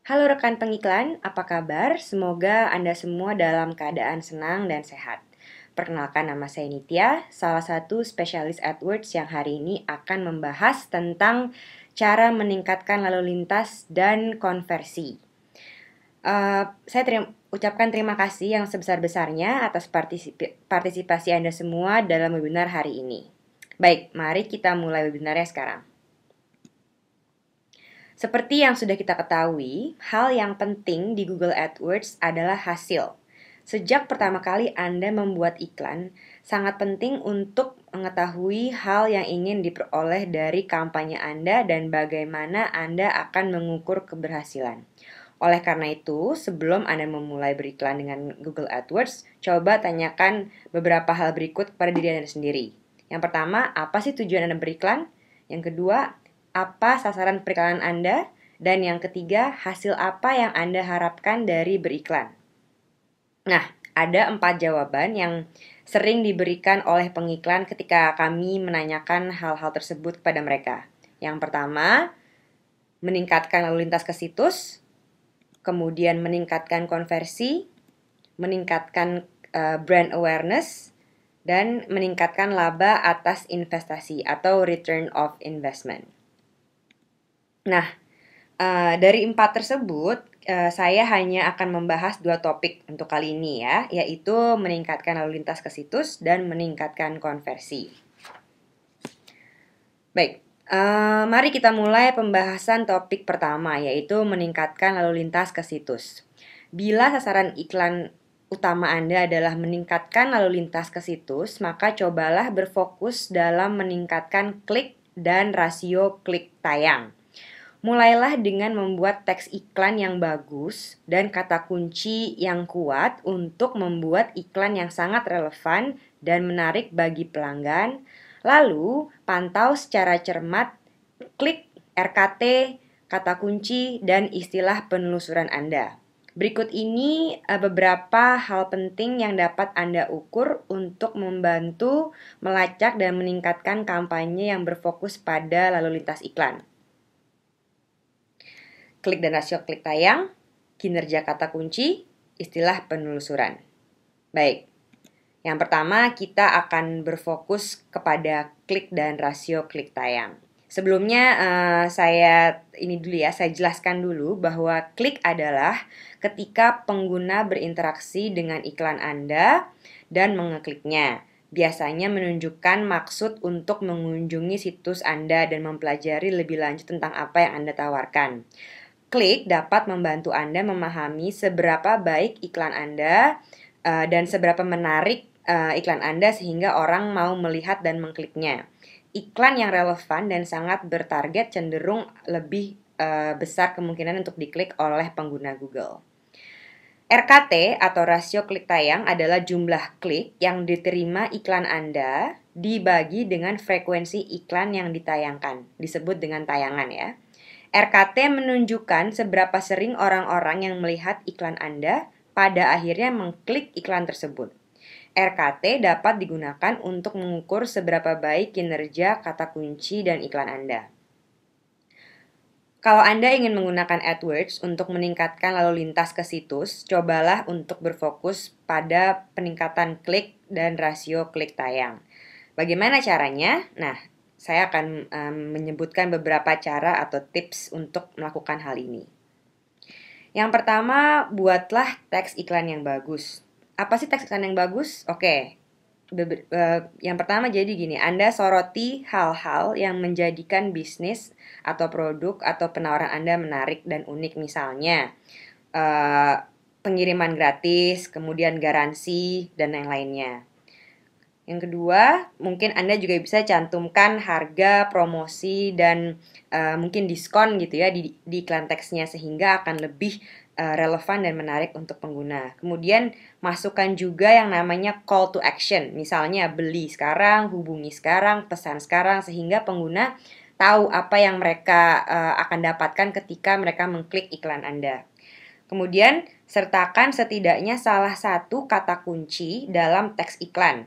Halo rekan pengiklan, apa kabar? Semoga Anda semua dalam keadaan senang dan sehat. Perkenalkan nama saya Nitya, salah satu spesialis AdWords yang hari ini akan membahas tentang cara meningkatkan lalu lintas dan konversi. Uh, saya terima, ucapkan terima kasih yang sebesar-besarnya atas partisipi, partisipasi Anda semua dalam webinar hari ini. Baik, mari kita mulai webinarnya sekarang. Seperti yang sudah kita ketahui, hal yang penting di Google AdWords adalah hasil. Sejak pertama kali Anda membuat iklan, sangat penting untuk mengetahui hal yang ingin diperoleh dari kampanye Anda dan bagaimana Anda akan mengukur keberhasilan. Oleh karena itu, sebelum Anda memulai beriklan dengan Google AdWords, coba tanyakan beberapa hal berikut kepada diri Anda sendiri. Yang pertama, apa sih tujuan Anda beriklan? Yang kedua, apa sasaran periklanan Anda, dan yang ketiga, hasil apa yang Anda harapkan dari beriklan. Nah, ada empat jawaban yang sering diberikan oleh pengiklan ketika kami menanyakan hal-hal tersebut kepada mereka. Yang pertama, meningkatkan lalu lintas ke situs, kemudian meningkatkan konversi, meningkatkan uh, brand awareness, dan meningkatkan laba atas investasi atau return of investment. Nah, uh, dari empat tersebut, uh, saya hanya akan membahas dua topik untuk kali ini ya, yaitu meningkatkan lalu lintas ke situs dan meningkatkan konversi. Baik, uh, mari kita mulai pembahasan topik pertama, yaitu meningkatkan lalu lintas ke situs. Bila sasaran iklan utama Anda adalah meningkatkan lalu lintas ke situs, maka cobalah berfokus dalam meningkatkan klik dan rasio klik tayang. Mulailah dengan membuat teks iklan yang bagus dan kata kunci yang kuat untuk membuat iklan yang sangat relevan dan menarik bagi pelanggan. Lalu, pantau secara cermat, klik RKT, kata kunci, dan istilah penelusuran Anda. Berikut ini eh, beberapa hal penting yang dapat Anda ukur untuk membantu melacak dan meningkatkan kampanye yang berfokus pada lalu lintas iklan klik dan rasio klik tayang, kinerja kata kunci, istilah penelusuran. Baik, yang pertama kita akan berfokus kepada klik dan rasio klik tayang. Sebelumnya uh, saya ini dulu ya, saya jelaskan dulu bahwa klik adalah ketika pengguna berinteraksi dengan iklan Anda dan mengekliknya. Biasanya menunjukkan maksud untuk mengunjungi situs Anda dan mempelajari lebih lanjut tentang apa yang Anda tawarkan. Klik dapat membantu Anda memahami seberapa baik iklan Anda uh, dan seberapa menarik uh, iklan Anda sehingga orang mau melihat dan mengkliknya. Iklan yang relevan dan sangat bertarget cenderung lebih uh, besar kemungkinan untuk diklik oleh pengguna Google. RKT atau rasio klik tayang adalah jumlah klik yang diterima iklan Anda dibagi dengan frekuensi iklan yang ditayangkan, disebut dengan tayangan ya. RKT menunjukkan seberapa sering orang-orang yang melihat iklan Anda pada akhirnya mengklik iklan tersebut. RKT dapat digunakan untuk mengukur seberapa baik kinerja kata kunci dan iklan Anda. Kalau Anda ingin menggunakan AdWords untuk meningkatkan lalu lintas ke situs, cobalah untuk berfokus pada peningkatan klik dan rasio klik tayang. Bagaimana caranya? Nah, saya akan um, menyebutkan beberapa cara atau tips untuk melakukan hal ini. Yang pertama, buatlah teks iklan yang bagus. Apa sih teks iklan yang bagus? Oke, okay. uh, e, yang pertama jadi gini, Anda soroti hal-hal yang menjadikan bisnis atau produk atau penawaran Anda menarik dan unik. Misalnya, uh, pengiriman gratis, kemudian garansi, dan yang lainnya. Yang kedua, mungkin Anda juga bisa cantumkan harga, promosi, dan uh, mungkin diskon gitu ya di, di iklan teksnya sehingga akan lebih uh, relevan dan menarik untuk pengguna. Kemudian masukkan juga yang namanya call to action, misalnya beli sekarang, hubungi sekarang, pesan sekarang sehingga pengguna tahu apa yang mereka uh, akan dapatkan ketika mereka mengklik iklan Anda. Kemudian sertakan setidaknya salah satu kata kunci dalam teks iklan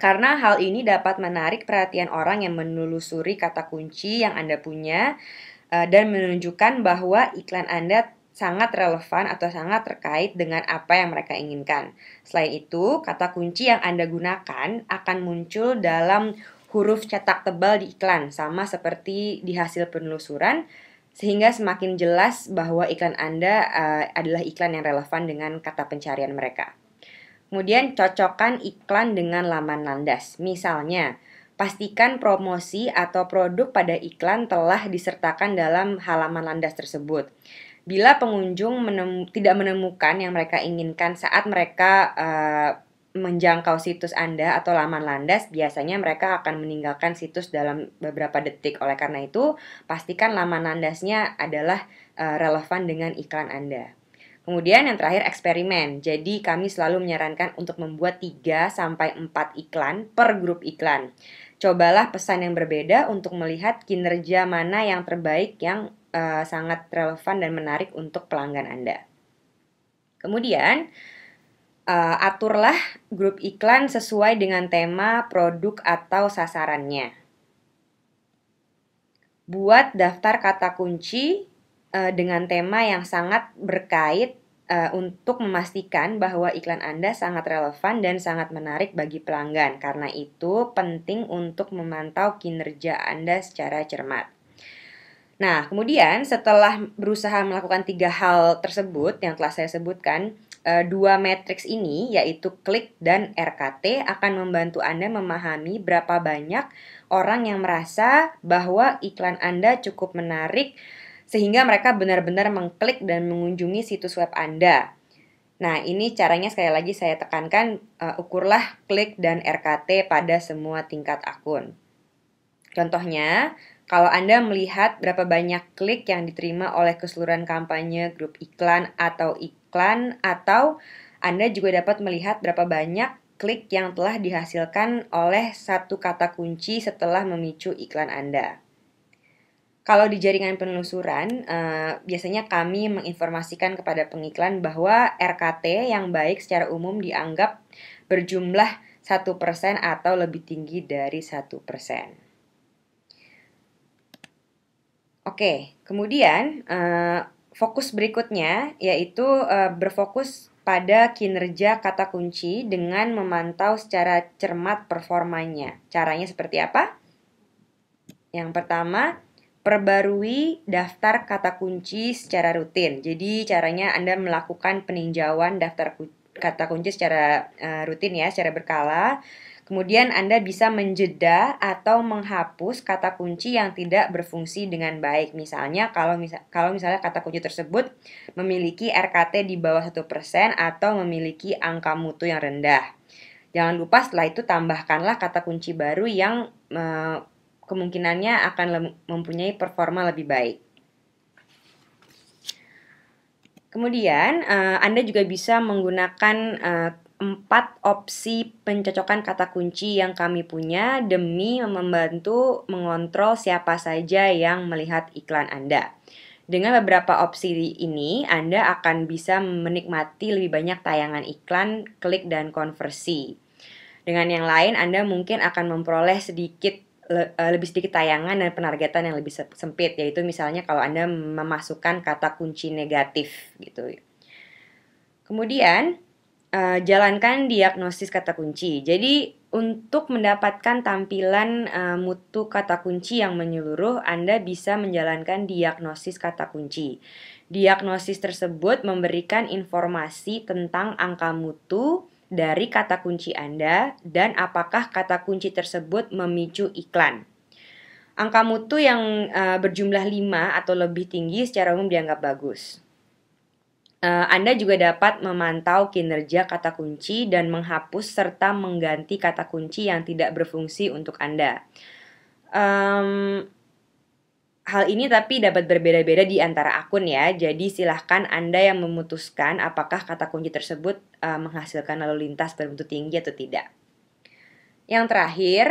karena hal ini dapat menarik perhatian orang yang menelusuri kata kunci yang Anda punya eh, dan menunjukkan bahwa iklan Anda sangat relevan atau sangat terkait dengan apa yang mereka inginkan. Selain itu, kata kunci yang Anda gunakan akan muncul dalam huruf cetak tebal di iklan, sama seperti di hasil penelusuran, sehingga semakin jelas bahwa iklan Anda uh, adalah iklan yang relevan dengan kata pencarian mereka. Kemudian cocokkan iklan dengan laman landas. Misalnya, pastikan promosi atau produk pada iklan telah disertakan dalam halaman landas tersebut. Bila pengunjung menem tidak menemukan yang mereka inginkan saat mereka uh, menjangkau situs Anda atau laman landas, biasanya mereka akan meninggalkan situs dalam beberapa detik. Oleh karena itu, pastikan laman landasnya adalah uh, relevan dengan iklan Anda. Kemudian yang terakhir eksperimen. Jadi kami selalu menyarankan untuk membuat 3 sampai 4 iklan per grup iklan. Cobalah pesan yang berbeda untuk melihat kinerja mana yang terbaik yang uh, sangat relevan dan menarik untuk pelanggan Anda. Kemudian uh, aturlah grup iklan sesuai dengan tema, produk atau sasarannya. Buat daftar kata kunci eh, dengan tema yang sangat berkait uh, untuk memastikan bahwa iklan Anda sangat relevan dan sangat menarik bagi pelanggan. Karena itu penting untuk memantau kinerja Anda secara cermat. Nah, kemudian setelah berusaha melakukan tiga hal tersebut yang telah saya sebutkan, eh, dua matriks ini yaitu klik dan RKT akan membantu Anda memahami berapa banyak orang yang merasa bahwa iklan Anda cukup menarik sehingga mereka benar-benar mengklik dan mengunjungi situs web Anda. Nah, ini caranya sekali lagi saya tekankan, uh, ukurlah klik dan RKT pada semua tingkat akun. Contohnya, kalau Anda melihat berapa banyak klik yang diterima oleh keseluruhan kampanye, grup iklan, atau iklan, atau Anda juga dapat melihat berapa banyak klik yang telah dihasilkan oleh satu kata kunci setelah memicu iklan Anda. Kalau di jaringan penelusuran, uh, biasanya kami menginformasikan kepada pengiklan bahwa RKT yang baik secara umum dianggap berjumlah satu persen atau lebih tinggi dari satu persen. Oke, kemudian uh, fokus berikutnya yaitu uh, berfokus pada kinerja kata kunci dengan memantau secara cermat performanya. Caranya seperti apa? Yang pertama, Perbarui daftar kata kunci secara rutin. Jadi caranya Anda melakukan peninjauan daftar kata kunci secara uh, rutin ya, secara berkala. Kemudian Anda bisa menjeda atau menghapus kata kunci yang tidak berfungsi dengan baik. Misalnya kalau misa kalau misalnya kata kunci tersebut memiliki RKT di bawah 1% atau memiliki angka mutu yang rendah. Jangan lupa setelah itu tambahkanlah kata kunci baru yang uh, kemungkinannya akan mempunyai performa lebih baik. Kemudian, uh, Anda juga bisa menggunakan uh, empat opsi pencocokan kata kunci yang kami punya demi membantu mengontrol siapa saja yang melihat iklan Anda. Dengan beberapa opsi ini, Anda akan bisa menikmati lebih banyak tayangan iklan, klik, dan konversi. Dengan yang lain, Anda mungkin akan memperoleh sedikit le, eh, lebih sedikit tayangan dan penargetan yang lebih sempit yaitu misalnya kalau Anda memasukkan kata kunci negatif gitu. Kemudian uh, jalankan diagnosis kata kunci. Jadi untuk mendapatkan tampilan uh, mutu kata kunci yang menyeluruh, Anda bisa menjalankan diagnosis kata kunci. Diagnosis tersebut memberikan informasi tentang angka mutu, dari kata kunci Anda dan apakah kata kunci tersebut memicu iklan. Angka mutu yang uh, berjumlah 5 atau lebih tinggi secara umum dianggap bagus. Uh, Anda juga dapat memantau kinerja kata kunci dan menghapus serta mengganti kata kunci yang tidak berfungsi untuk Anda. Um, Hal ini tapi dapat berbeda-beda di antara akun ya, jadi silahkan Anda yang memutuskan apakah kata kunci tersebut uh, menghasilkan lalu lintas berbentuk tinggi atau tidak. Yang terakhir,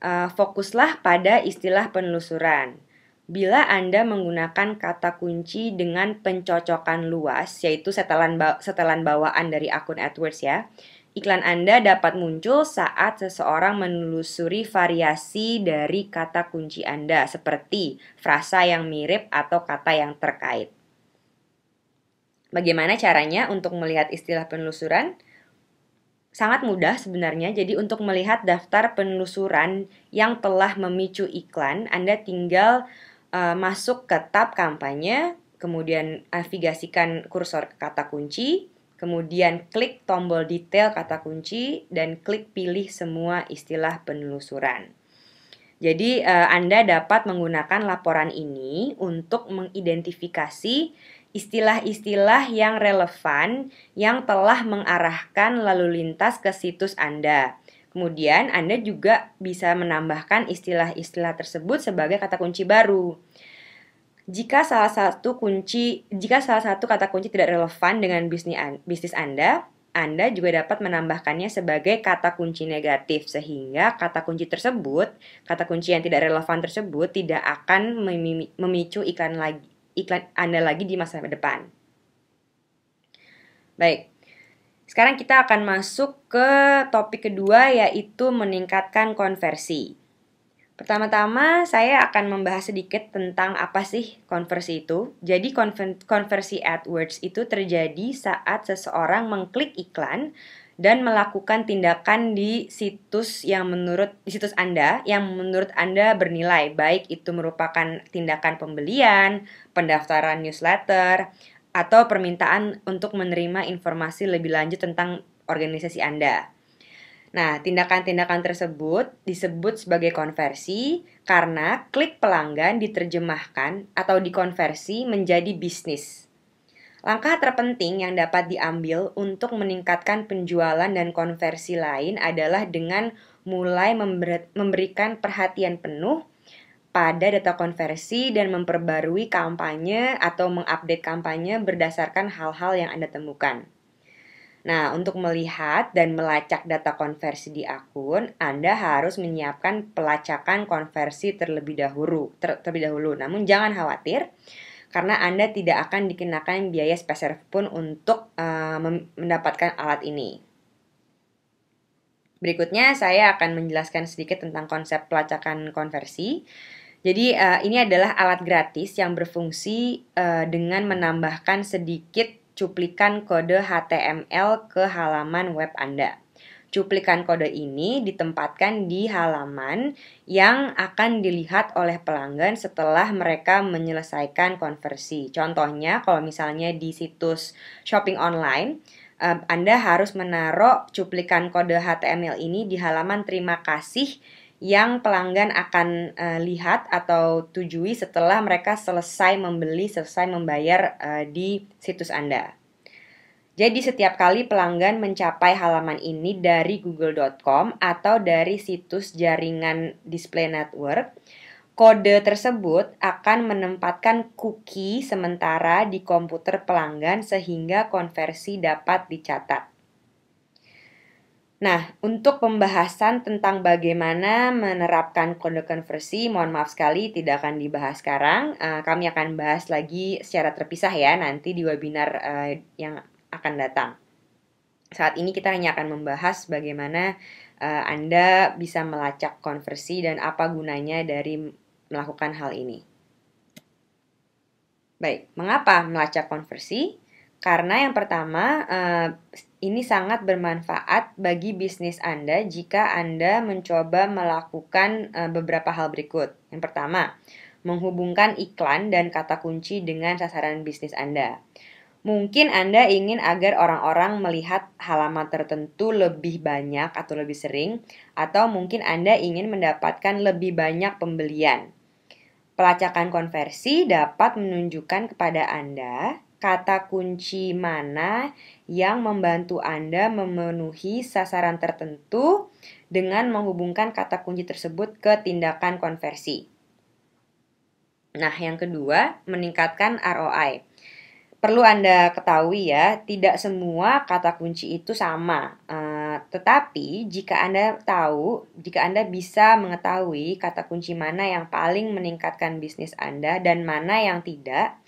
uh, fokuslah pada istilah penelusuran. Bila Anda menggunakan kata kunci dengan pencocokan luas, yaitu setelan, ba setelan bawaan dari akun AdWords ya, Iklan Anda dapat muncul saat seseorang menelusuri variasi dari kata kunci Anda, seperti frasa yang mirip atau kata yang terkait. Bagaimana caranya untuk melihat istilah penelusuran? Sangat mudah sebenarnya, jadi untuk melihat daftar penelusuran yang telah memicu iklan, Anda tinggal uh, masuk ke tab kampanye, kemudian navigasikan kursor kata kunci, kemudian klik tombol detail kata kunci, dan klik pilih semua istilah penelusuran. Jadi, eh, Anda dapat menggunakan laporan ini untuk mengidentifikasi istilah-istilah yang relevan yang telah mengarahkan lalu lintas ke situs Anda. Kemudian, Anda juga bisa menambahkan istilah-istilah tersebut sebagai kata kunci baru. Jika salah satu kunci, jika salah satu kata kunci tidak relevan dengan bisnis Anda, anda juga dapat menambahkannya sebagai kata kunci negatif sehingga kata kunci tersebut, kata kunci yang tidak relevan tersebut tidak akan memicu iklan lagi iklan Anda lagi di masa depan. Baik. Sekarang kita akan masuk ke topik kedua yaitu meningkatkan konversi. Pertama-tama, saya akan membahas sedikit tentang apa sih konversi itu. Jadi, konversi AdWords itu terjadi saat seseorang mengklik iklan dan melakukan tindakan di situs yang menurut di situs Anda yang menurut Anda bernilai, baik itu merupakan tindakan pembelian, pendaftaran newsletter, atau permintaan untuk menerima informasi lebih lanjut tentang organisasi Anda. Nah, tindakan-tindakan tersebut disebut sebagai konversi karena klik pelanggan diterjemahkan atau dikonversi menjadi bisnis. Langkah terpenting yang dapat diambil untuk meningkatkan penjualan dan konversi lain adalah dengan mulai memberikan perhatian penuh pada data konversi dan memperbarui kampanye atau mengupdate kampanye berdasarkan hal-hal yang Anda temukan. Nah, untuk melihat dan melacak data konversi di akun, Anda harus menyiapkan pelacakan konversi terlebih dahulu. Ter terlebih dahulu. Namun jangan khawatir karena Anda tidak akan dikenakan biaya spesial pun untuk uh, mendapatkan alat ini. Berikutnya saya akan menjelaskan sedikit tentang konsep pelacakan konversi. Jadi uh, ini adalah alat gratis yang berfungsi uh, dengan menambahkan sedikit cuplikan kode HTML ke halaman web Anda. Cuplikan kode ini ditempatkan di halaman yang akan dilihat oleh pelanggan setelah mereka menyelesaikan konversi. Contohnya, kalau misalnya di situs shopping online, eh, anda harus menaruh cuplikan kode HTML ini di halaman terima kasih yang pelanggan akan uh, lihat atau tujui setelah mereka selesai membeli, selesai membayar uh, di situs Anda. Jadi setiap kali pelanggan mencapai halaman ini dari google.com atau dari situs jaringan display network, kode tersebut akan menempatkan cookie sementara di komputer pelanggan sehingga konversi dapat dicatat. Nah, untuk pembahasan tentang bagaimana menerapkan kode konversi, mohon maaf sekali tidak akan dibahas sekarang. Eh, kami akan bahas lagi secara terpisah ya nanti di webinar eh, yang akan datang. Saat ini kita hanya akan membahas bagaimana eh, Anda bisa melacak konversi dan apa gunanya dari melakukan hal ini. Baik, mengapa melacak konversi? Karena yang pertama, ini sangat bermanfaat bagi bisnis Anda jika Anda mencoba melakukan eh, beberapa hal berikut. Yang pertama, menghubungkan iklan dan kata kunci dengan sasaran bisnis Anda. Mungkin Anda ingin agar orang-orang melihat halaman tertentu lebih banyak atau lebih sering, atau mungkin Anda ingin mendapatkan lebih banyak pembelian. Pelacakan konversi dapat menunjukkan kepada Anda kata kunci mana yang membantu Anda memenuhi sasaran tertentu dengan menghubungkan kata kunci tersebut ke tindakan konversi. Nah, yang kedua, meningkatkan ROI. Perlu Anda ketahui ya, tidak semua kata kunci itu sama. Uh, tetapi jika Anda tahu, jika Anda bisa mengetahui kata kunci mana yang paling meningkatkan bisnis Anda dan mana yang tidak,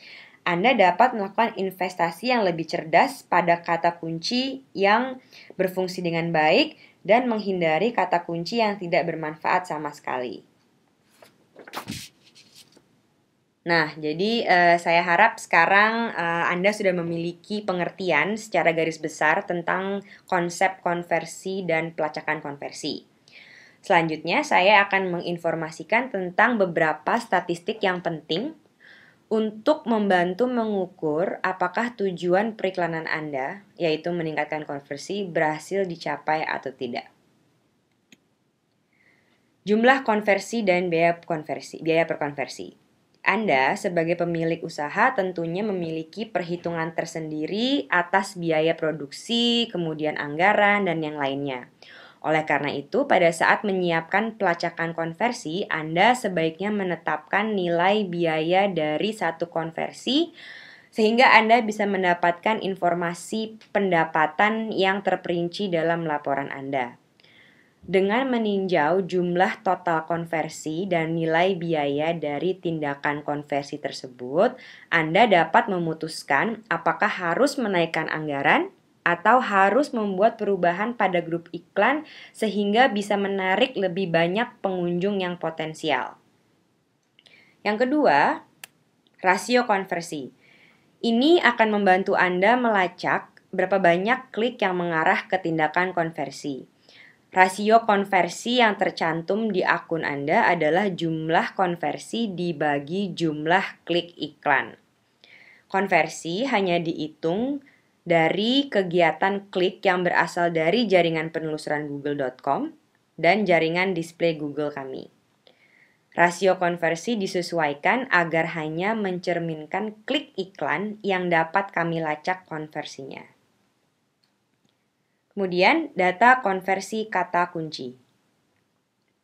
anda dapat melakukan investasi yang lebih cerdas pada kata kunci yang berfungsi dengan baik dan menghindari kata kunci yang tidak bermanfaat sama sekali. Nah, jadi uh, saya harap sekarang uh, Anda sudah memiliki pengertian secara garis besar tentang konsep konversi dan pelacakan konversi. Selanjutnya, saya akan menginformasikan tentang beberapa statistik yang penting untuk membantu mengukur apakah tujuan periklanan Anda, yaitu meningkatkan konversi, berhasil dicapai atau tidak. Jumlah konversi dan biaya konversi, biaya per konversi. Anda sebagai pemilik usaha tentunya memiliki perhitungan tersendiri atas biaya produksi, kemudian anggaran dan yang lainnya. Oleh karena itu, pada saat menyiapkan pelacakan konversi, Anda sebaiknya menetapkan nilai biaya dari satu konversi sehingga Anda bisa mendapatkan informasi pendapatan yang terperinci dalam laporan Anda. Dengan meninjau jumlah total konversi dan nilai biaya dari tindakan konversi tersebut, Anda dapat memutuskan apakah harus menaikkan anggaran, atau harus membuat perubahan pada grup iklan sehingga bisa menarik lebih banyak pengunjung yang potensial. Yang kedua, rasio konversi. Ini akan membantu Anda melacak berapa banyak klik yang mengarah ke tindakan konversi. Rasio konversi yang tercantum di akun Anda adalah jumlah konversi dibagi jumlah klik iklan. Konversi hanya dihitung dari kegiatan klik yang berasal dari jaringan penelusuran google.com dan jaringan display Google kami. Rasio konversi disesuaikan agar hanya mencerminkan klik iklan yang dapat kami lacak konversinya. Kemudian, data konversi kata kunci.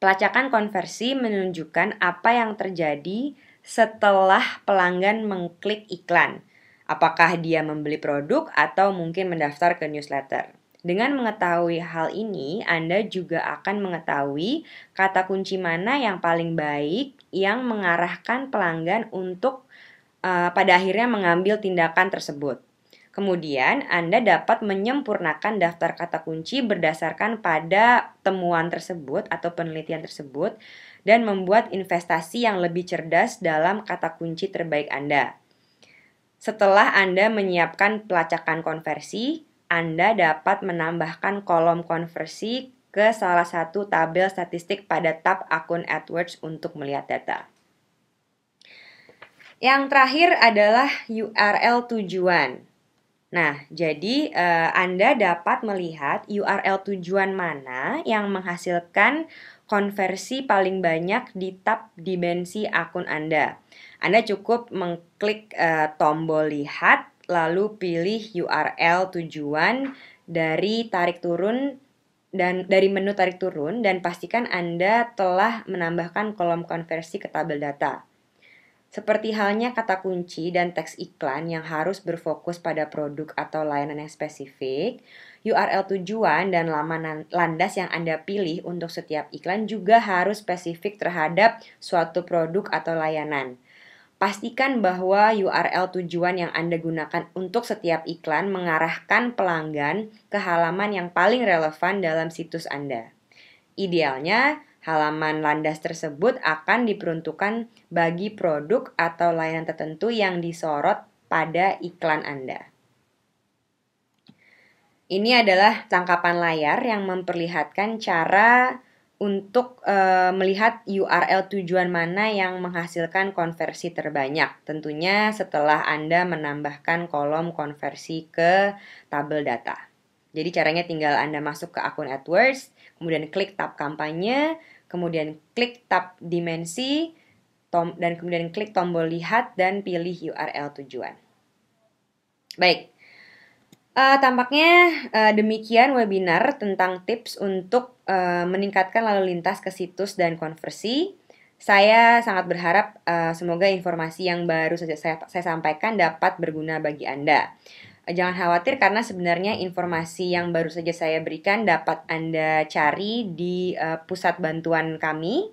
Pelacakan konversi menunjukkan apa yang terjadi setelah pelanggan mengklik iklan – apakah dia membeli produk atau mungkin mendaftar ke newsletter. Dengan mengetahui hal ini, Anda juga akan mengetahui kata kunci mana yang paling baik yang mengarahkan pelanggan untuk uh, pada akhirnya mengambil tindakan tersebut. Kemudian, Anda dapat menyempurnakan daftar kata kunci berdasarkan pada temuan tersebut atau penelitian tersebut dan membuat investasi yang lebih cerdas dalam kata kunci terbaik Anda. Setelah Anda menyiapkan pelacakan konversi, Anda dapat menambahkan kolom konversi ke salah satu tabel statistik pada tab akun AdWords untuk melihat data. Yang terakhir adalah URL tujuan. Nah, jadi eh, Anda dapat melihat URL tujuan mana yang menghasilkan konversi paling banyak di tab dimensi akun Anda. Anda cukup mengklik uh, tombol lihat lalu pilih URL tujuan dari tarik turun dan dari menu tarik turun dan pastikan Anda telah menambahkan kolom konversi ke tabel data. Seperti halnya kata kunci dan teks iklan yang harus berfokus pada produk atau layanan yang spesifik, URL tujuan dan laman landas yang Anda pilih untuk setiap iklan juga harus spesifik terhadap suatu produk atau layanan. Pastikan bahwa URL tujuan yang Anda gunakan untuk setiap iklan mengarahkan pelanggan ke halaman yang paling relevan dalam situs Anda. Idealnya, halaman landas tersebut akan diperuntukkan bagi produk atau layanan tertentu yang disorot pada iklan Anda. Ini adalah tangkapan layar yang memperlihatkan cara untuk e, melihat URL tujuan mana yang menghasilkan konversi terbanyak. Tentunya setelah Anda menambahkan kolom konversi ke tabel data. Jadi caranya tinggal Anda masuk ke akun AdWords, kemudian klik tab kampanye, kemudian klik tab dimensi, tom, dan kemudian klik tombol lihat dan pilih URL tujuan. Baik, uh, tampaknya uh, demikian webinar tentang tips untuk uh, meningkatkan lalu lintas ke situs dan konversi. Saya sangat berharap uh, semoga informasi yang baru saja saya, saya sampaikan dapat berguna bagi Anda. Eh, jangan khawatir karena sebenarnya informasi yang baru saja saya berikan dapat Anda cari di uh, pusat bantuan kami.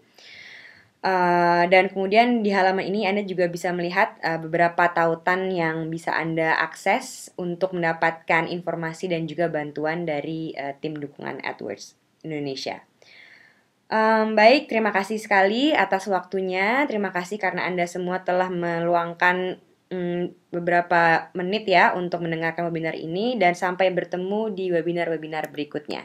Uh, dan kemudian di halaman ini Anda juga bisa melihat uh, beberapa tautan yang bisa Anda akses untuk mendapatkan informasi dan juga bantuan dari uh, tim dukungan AdWords. Indonesia. Um, baik, terima kasih sekali atas waktunya. Terima kasih karena Anda semua telah meluangkan um, beberapa menit ya untuk mendengarkan webinar ini dan sampai bertemu di webinar-webinar berikutnya.